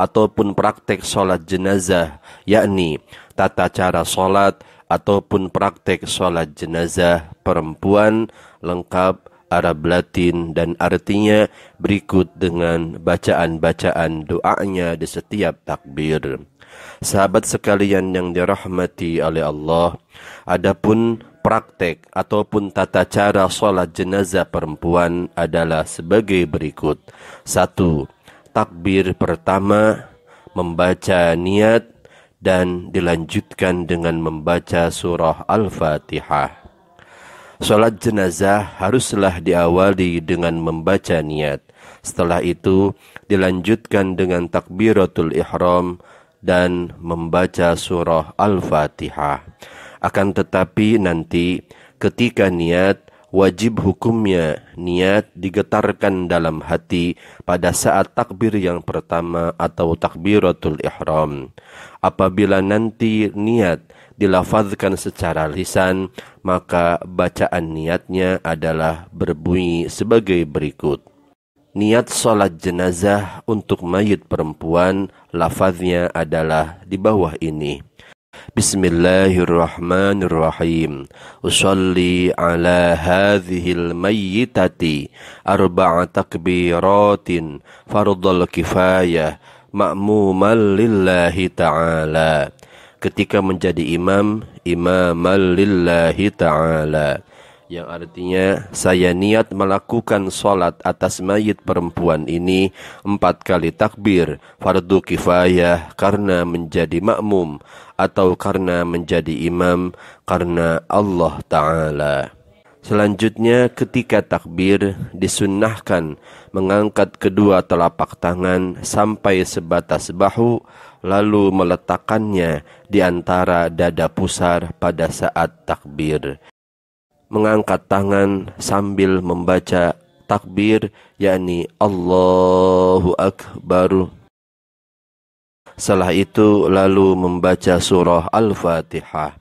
ataupun praktek sholat jenazah, yakni tata cara sholat ataupun praktek sholat jenazah perempuan lengkap Arab Latin dan artinya berikut dengan bacaan-bacaan doanya di setiap takbir. Sahabat sekalian yang dirahmati oleh Allah, adapun praktek ataupun tata cara sholat jenazah perempuan adalah sebagai berikut. Satu, takbir pertama membaca niat dan dilanjutkan dengan membaca surah Al-Fatihah. Salat jenazah haruslah diawali dengan membaca niat. Setelah itu dilanjutkan dengan takbiratul ihram dan membaca surah Al-Fatihah. Akan tetapi nanti ketika niat wajib hukumnya niat digetarkan dalam hati pada saat takbir yang pertama atau takbiratul ihram. Apabila nanti niat dilafazkan secara lisan, maka bacaan niatnya adalah berbunyi sebagai berikut. Niat sholat jenazah untuk mayit perempuan, lafaznya adalah di bawah ini. Bismillahirrahmanirrahim. Usalli ala hadhil mayyitati arba'a takbiratin fardhal kifayah ma'muman lillahi ta'ala. Ketika menjadi imam, imaman lillahi ta'ala yang artinya saya niat melakukan sholat atas mayit perempuan ini empat kali takbir, fardu kifayah karena menjadi makmum atau karena menjadi imam karena Allah Ta'ala. Selanjutnya ketika takbir disunnahkan mengangkat kedua telapak tangan sampai sebatas bahu lalu meletakkannya di antara dada pusar pada saat takbir mengangkat tangan sambil membaca takbir yakni Allahu Akbar. Setelah itu lalu membaca surah Al-Fatihah.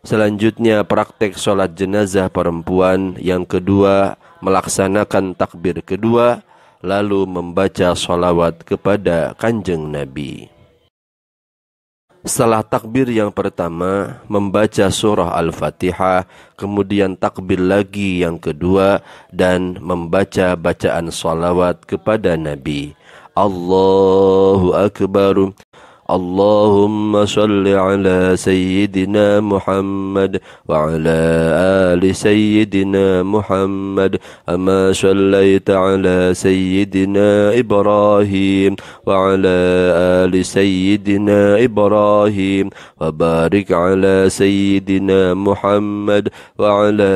Selanjutnya praktek sholat jenazah perempuan yang kedua melaksanakan takbir kedua lalu membaca sholawat kepada kanjeng Nabi. Setelah takbir yang pertama, membaca surah Al-Fatihah, kemudian takbir lagi yang kedua, dan membaca bacaan salawat kepada Nabi. Allahu Akbar, اللهم صل على سيدنا محمد وعلى آل سيدنا محمد أما صليت على سيدنا إبراهيم وعلى آل سيدنا إبراهيم وبارك على سيدنا محمد وعلى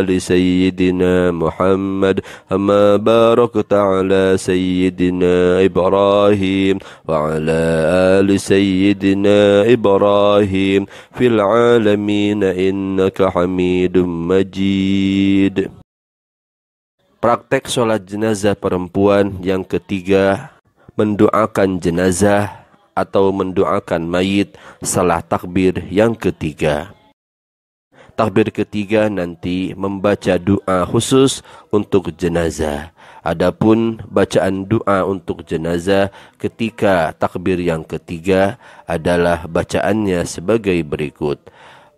آل سيدنا محمد أما باركت على سيدنا إبراهيم وعلى آل آل سيدنا إبراهيم في العالمين إنك حميد مجيد Praktek sholat jenazah perempuan yang ketiga mendoakan jenazah atau mendoakan mayit salah takbir yang ketiga. Takbir ketiga nanti membaca doa khusus untuk jenazah. Adapun bacaan doa untuk jenazah ketika takbir yang ketiga adalah bacaannya sebagai berikut.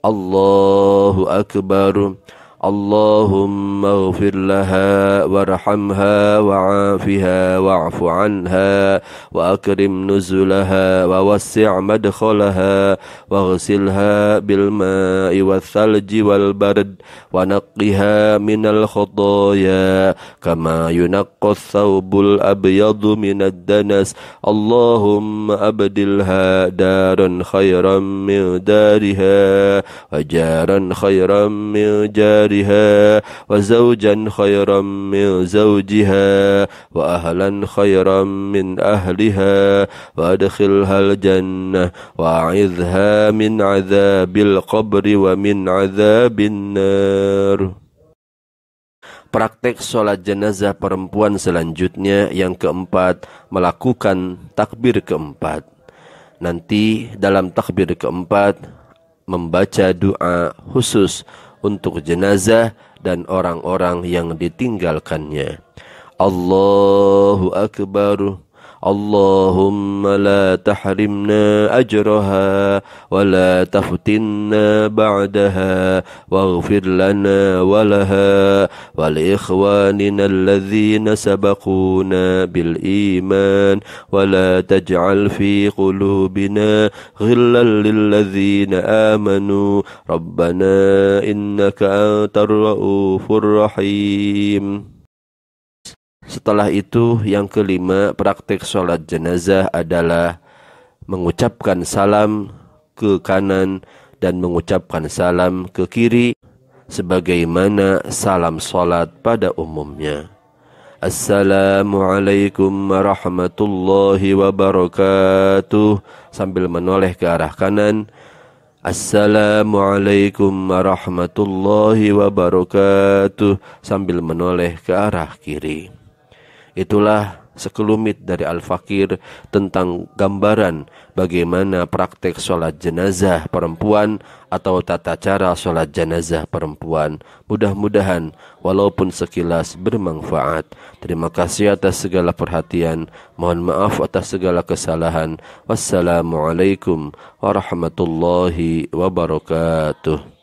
Allahu akbar. اللهم اغفر لها وارحمها وعافها واعف عنها وأكرم نزلها ووسع مدخلها واغسلها بالماء والثلج والبرد ونقها من الخطايا كما ينقى الثوب الأبيض من الدنس اللهم أبدلها دارا خيرا من دارها وجارا خيرا من جارها دارها وزوجا خيرا من زوجها وأهلا خيرا من أهلها وأدخلها الجنة وأعذها من عذاب القبر ومن عذاب النار Praktek sholat jenazah perempuan selanjutnya yang keempat melakukan takbir keempat. Nanti dalam takbir keempat membaca doa khusus untuk jenazah dan orang-orang yang ditinggalkannya. Allahu Akbar. اللهم لا تحرمنا أجرها ولا تفتنا بعدها واغفر لنا ولها ولإخواننا الذين سبقونا بالإيمان ولا تجعل في قلوبنا غلا للذين آمنوا ربنا إنك أنت الرؤوف الرحيم Setelah itu yang kelima praktek sholat jenazah adalah mengucapkan salam ke kanan dan mengucapkan salam ke kiri sebagaimana salam sholat pada umumnya. Assalamualaikum warahmatullahi wabarakatuh Sambil menoleh ke arah kanan Assalamualaikum warahmatullahi wabarakatuh Sambil menoleh ke arah kiri Itulah sekelumit dari Al-Fakir tentang gambaran bagaimana praktek sholat jenazah perempuan atau tata cara sholat jenazah perempuan. Mudah-mudahan walaupun sekilas bermanfaat. Terima kasih atas segala perhatian. Mohon maaf atas segala kesalahan. Wassalamualaikum warahmatullahi wabarakatuh.